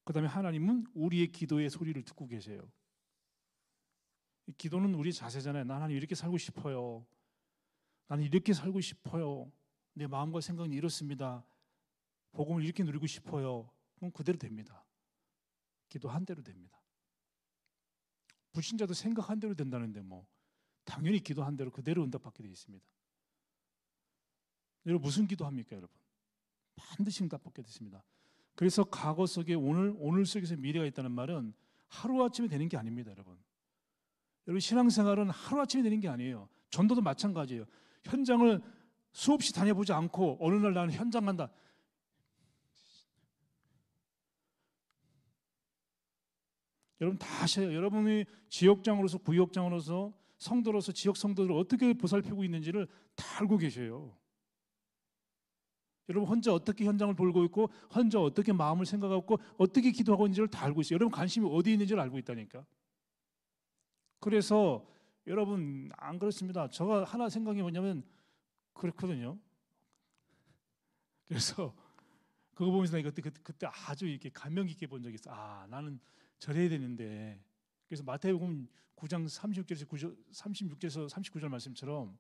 Speaker 2: 그 다음에 하나님은 우리의 기도의 소리를 듣고 계세요. 기도는 우리 자세잖아요. 나 하나님 이렇게 살고 싶어요. 나는 이렇게 살고 싶어요. 내 마음과 생각은 이렇습니다. 복음을 이렇게 누리고 싶어요. 그럼 그대로 됩니다. 기도한 대로 됩니다. 불신자도 생각한 대로 된다는데 뭐 당연히 기도한 대로 그대로 응답받게 되어 있습니다. 여러분 무슨 기도합니까, 여러분? 반드시 응답받게 되십니다 그래서 과거 속에 오늘, 오늘 속에서 미래가 있다는 말은 하루아침에 되는 게 아닙니다, 여러분. 여러분, 신앙생활은 하루아침에 되는 게 아니에요. 전도도 마찬가지예요. 현장을 수없이 다녀보지 않고 어느 날 나는 현장 간다. 여러분 다아세요 여러분이 지역장으로서 구역장으로서 성도로서 지역 성도들을 어떻게 보살피고 있는지를 다 알고 계셔요. 여러분 혼자 어떻게 현장을 보고 있고 혼자 어떻게 마음을 생각하고 어떻게 기도하고 있는지를 다 알고 있어요. 여러분 관심이 어디 있는지를 알고 있다니까. 그래서 여러분 안 그렇습니다. 제가 하나 생각이 뭐냐면 그렇거든요. 그래서 그거 보면서 내가 그때, 그때, 그때 아주 이렇게 감명 깊게 본 적이 있어. 아 나는 저래야 되는데. 그래서 마태복음 9장 36절에서 39절 말씀처럼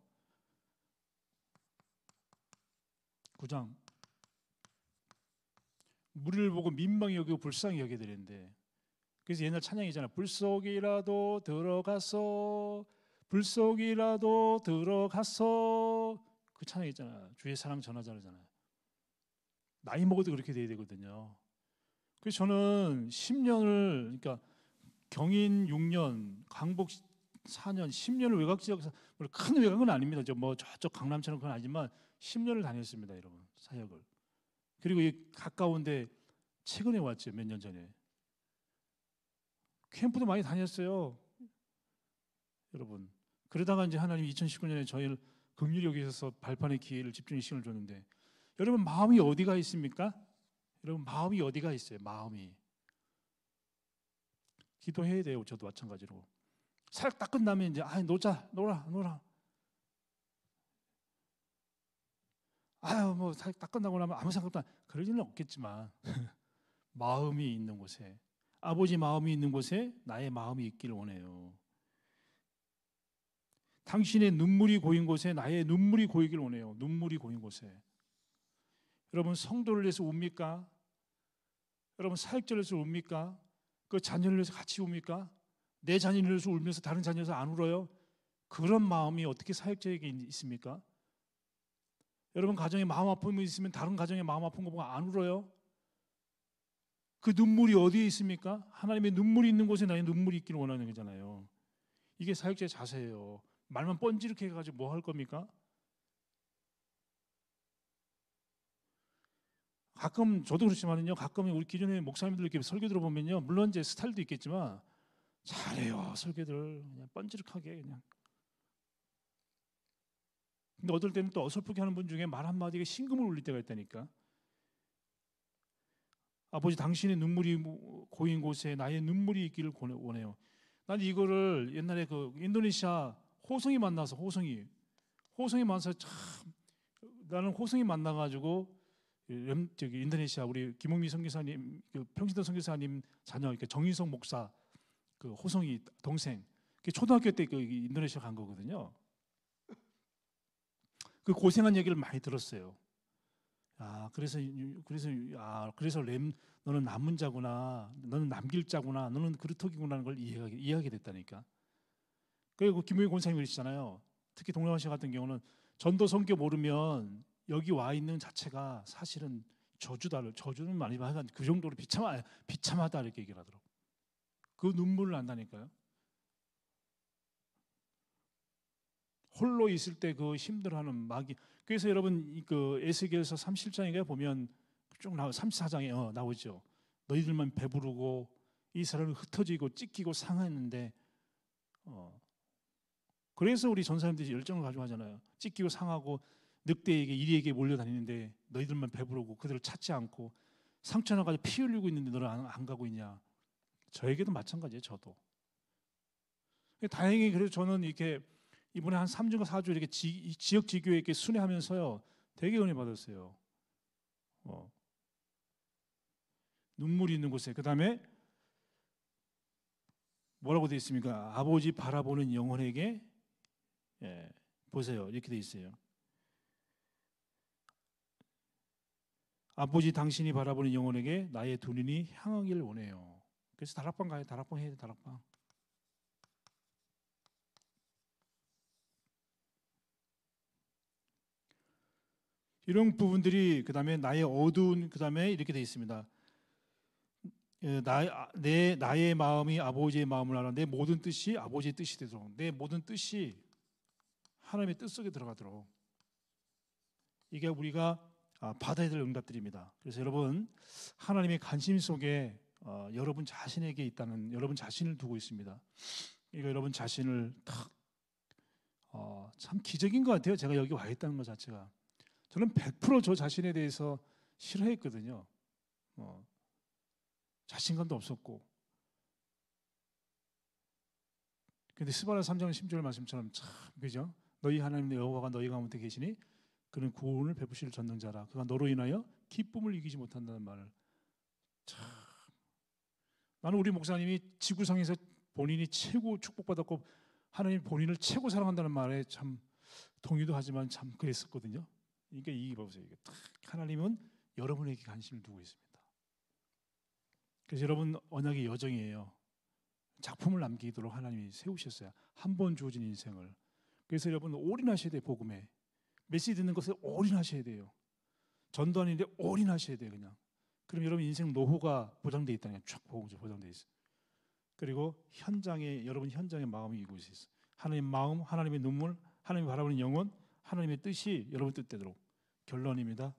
Speaker 2: 9장 무리를 보고 민망히 여기고 불쌍히 여기되는데 그래서 옛날 찬양이잖아 불속이라도 들어가서 불속이라도 들어가서 그 찬양 있잖아 주의 사랑 전하자잖아요 나이 먹어도 그렇게 돼야 되거든요 그래서 저는 10년을 그러니까 경인 6년 강북 4년, 10년을 외곽 지역에서 큰 외곽은 아닙니다. 저 뭐 저쪽 강남처럼 그건 아니지만 10년을 다녔습니다, 여러분 사역을. 그리고 이 가까운데 최근에 왔죠, 몇 년 전에. 캠프도 많이 다녔어요, 여러분. 그러다가 이제 하나님 2019년에 저희를 금유력에 있어서 발판의 기회를 집중의 시간을 줬는데 여러분 마음이 어디가 있습니까? 여러분 마음이 어디가 있어요? 마음이 기도해야 돼요. 저도 마찬가지로 사역 다 끝나면 이제 아 놀자 놀아 놀아 아유 뭐 사역 다 끝나고 나면 아무 생각도 안 그럴 일은 없겠지만 마음이 있는 곳에 아버지 마음이 있는 곳에 나의 마음이 있기를 원해요. 당신의 눈물이 고인 곳에 나의 눈물이 고이길 원해요. 눈물이 고인 곳에. 여러분 성도를 위해서 웁니까? 여러분 사역자를 위해서 웁니까? 그 자녀를 위해서 같이 웁니까? 내 자녀를 위해서 울면서 다른 자녀에서 안 울어요? 그런 마음이 어떻게 사역자에게 있습니까? 여러분 가정에 마음 아픔이 있으면 다른 가정에 마음 아픈 거 보고 안 울어요? 그 눈물이 어디에 있습니까? 하나님의 눈물이 있는 곳에 나의 눈물이 있기를 원하는 거잖아요. 이게 사역자의 자세예요. 말만 뻔지르게 해가지고 뭐 할 겁니까? 가끔 저도 그렇지만요. 가끔 우리 기존의 목사님들 이렇게 설교 들어보면요. 물론 이제 스타일도 있겠지만 잘해요 설계들 그냥 번지르하게 그냥. 근데 어떨 때는 또 어설프게 하는 분 중에 말 한마디에 신금을 울릴 때가 있다니까. 아버지 당신의 눈물이 뭐 고인 곳에 나의 눈물이 있기를 원해요. 난 이거를 옛날에 그 인도네시아 호성이 만나서 호성이 호성이 만나서 참 나는 호성이 만나가지고 저기 인도네시아 우리 김홍미 선교사님 그 평신도 선교사님 자녀 그러니 정인성 목사 그 호성이 동생 그 초등학교 때 그 인도네시아 간 거거든요. 그 고생한 얘기를 많이 들었어요. 아 그래서 그래서 아 그래서 램 너는 남은 자구나 너는 남길 자구나 너는 그루터기구나는걸 이해하게 이해하게 됐다니까. 그리고 김용희 권사님이 러시잖아요 특히 동남아시아 같은 경우는 전도 성교 모르면 여기 와 있는 자체가 사실은 저주다 저주는 많이 하여그 정도로 비참하 비참하다 이렇게 얘기를 하더라고. 그 눈물을 안다니까요. 홀로 있을 때 그 힘들어하는 마귀. 그래서 여러분 그 에스겔서 37장에 보면 쭉 나와 34장에 어, 나오죠. 너희들만 배부르고 이스라은 흩어지고 찢기고 상하는데 어. 그래서 우리 전 사람들이 열정을 가지고 하잖아요. 찢기고 상하고 늑대에게 이리에게 몰려다니는데 너희들만 배부르고 그들을 찾지 않고 상처나가지고 피 흘리고 있는데 너를 안, 안 가고 있냐. 저에게도 마찬가지예요. 저도. 다행히 그래도 저는 이렇게 이번에 한3주 4주 이렇게 지, 지역 지교에 이렇게 순회하면서요. 되게 은혜 받았어요. 어. 눈물이 있는 곳에 그다음에 뭐라고 되 있습니까? 아버지 바라보는 영혼에게 예, 보세요. 이렇게 되 있어요. 아버지 당신이 바라보는 영혼에게 나의 두 눈이 향하기를 원해요. 그래서 다락방 가요. 다락방 해야 돼. 다락방. 이런 부분들이 그다음에 나의 어두운 그다음에 이렇게 돼 있습니다. 예, 나내 아, 나의 마음이 아버지의 마음을 알아 내 모든 뜻이 아버지의 뜻이 되도록 내 모든 뜻이 하나님의 뜻 속에 들어가도록 이게 우리가 아, 받아야 될 응답들입니다. 그래서 여러분 하나님의 관심 속에 어, 여러분 자신에게 있다는 여러분 자신을 두고 있습니다. 그러 여러분 자신을 탁참 어, 기적인 것 같아요. 제가 여기 와 있다는 것 자체가 저는 100%저 자신에 대해서 싫어했거든요. 어, 자신감도 없었고. 근데 스바라 3장 10절 말씀처럼 참 그죠? 너희 하나님 여호와가 너희 가운데 계시니 그는 구원을 베푸실 전능자라. 그가 너로 인하여 기쁨을 이기지 못한다는 말을 참 나는 우리 목사님이 지구상에서 본인이 최고 축복받았고 하나님 본인을 최고 사랑한다는 말에 참 동의도 하지만 참 그랬었거든요. 그러니까 이 보세요. 이게 딱 하나님은 여러분에게 관심을 두고 있습니다. 그래서 여러분 언약의 여정이에요. 작품을 남기도록 하나님이 세우셨어요. 한 번 주어진 인생을. 그래서 여러분 올인하셔야 돼요. 복음에. 메시지 듣는 것을 올인하셔야 돼요. 전도 아닌데 올인하셔야 돼요. 그냥. 그럼 여러분 인생 노후가 보장돼 있다는 게쫙 보장돼 있어. 그리고 현장에 여러분 현장의 마음이 이곳에 있어. 하나님의 마음, 하나님의 눈물, 하나님이 바라보는 영혼, 하나님의 뜻이 여러분 뜻대로 결론입니다.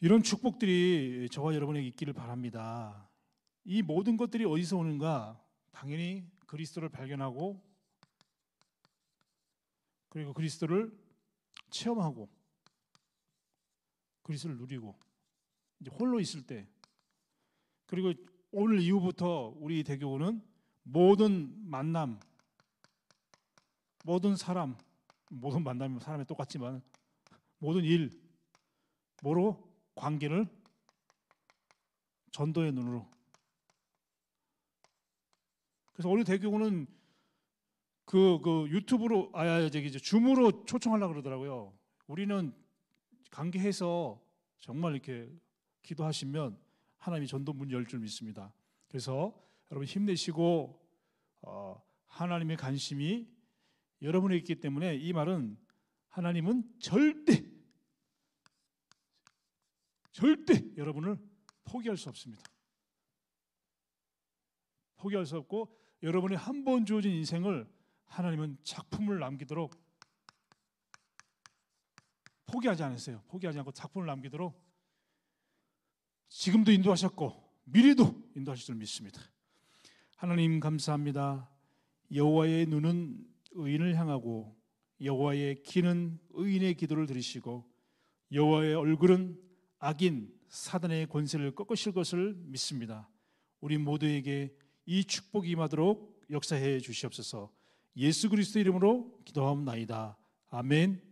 Speaker 2: 이런 축복들이 저와 여러분에게 있기를 바랍니다. 이 모든 것들이 어디서 오는가? 당연히 그리스도를 발견하고 그리고 그리스도를 체험하고 그리스를 누리고 이제 홀로 있을 때 그리고 오늘 이후부터 우리 대교는 구 모든 만남, 모든 사람, 모든 만남이 사람이 똑같지만 모든 일, 뭐로 관계를 전도의 눈으로. 그래서 우리 대교는 구 그, 그 유튜브로 아, 아 저기 이제 줌으로 초청하려 고 그러더라고요. 우리는 관계해서 정말 이렇게 기도하시면 하나님이 전도 문열 줄 믿습니다. 그래서 여러분 힘내시고 어, 하나님의 관심이 여러분에 있기 때문에 이 말은 하나님은 절대 절대 여러분을 포기할 수 없습니다. 포기할 수 없고 여러분이 한번 주어진 인생을 하나님은 작품을 남기도록 포기하지 않으세요. 포기하지 않고 작품을 남기도록 지금도 인도하셨고 미래도 인도하실 줄 믿습니다. 하나님 감사합니다. 여호와의 눈은 의인을 향하고 여호와의 귀는 의인의 기도를 들으시고 여호와의 얼굴은 악인 사단의 권세를 꺾으실 것을 믿습니다. 우리 모두에게 이 축복이 임하도록 역사해 주시옵소서. 예수 그리스도 이름으로 기도하옵나이다. 아멘.